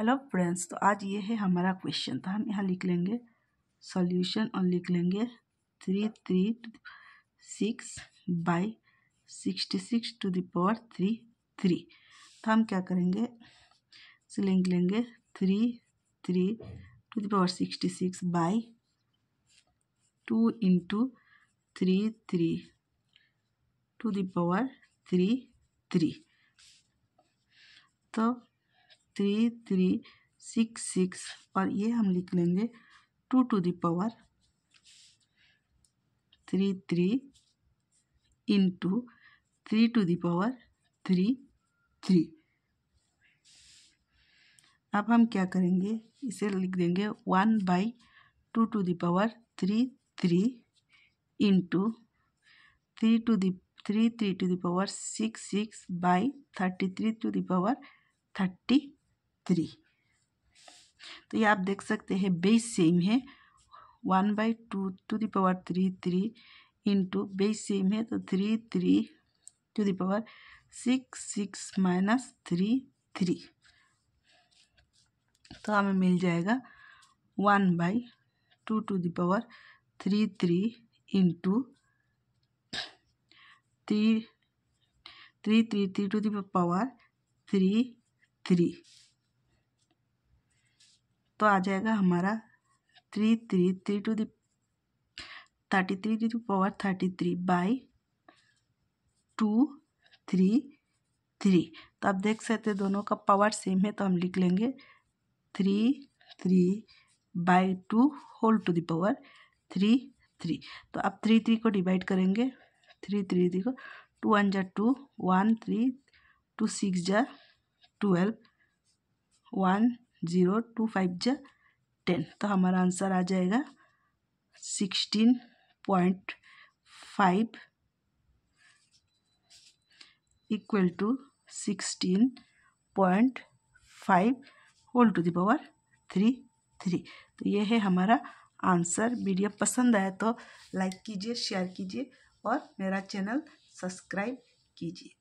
hello friends तो आज ये है हमारा क्वेश्चन तो हम यहाँ लिख लेंगे सॉल्यूशन और लिख लेंगे three three six by sixty six to the power three three तो हम क्या करेंगे से लिख लेंगे three three to the power sixty six by two into three three to the power three three तो थ्री थ्री सिक्स सिक्स और ये हम लिख लेंगे two to the power three three into three to the power three three अब हम क्या करेंगे इसे लिख देंगे one by two to the power three three into three to three three three to the power six six by thirty three to the power thirty three तो ये आप देख सकते हैं बेस सेम है one by two to the power three three into base same है तो three three to the power six six minus three three तो हमें मिल जाएगा one by two to the power three three into three three three three to the power three three तो आ जाएगा हमारा three three three two thirty three to power thirty three by two three three तो आप देख सकते दोनों का पावर सेम है तो हम लिख लेंगे three three by two whole to the power three three तो आप थ्री थ्री को डिवाइड करेंगे थ्री थ्री थ्री को टू वन जा two one three two six जा twelve one zero two five जा टेन तो हमारा आंसर आ जाएगा sixteen point five equal to sixteen point five whole to the power three three तो ये है हमारा आंसर वीडियो पसंद आया तो लाइक कीजिए शेयर कीजिए और मेरा चैनल सब्सक्राइब कीजिए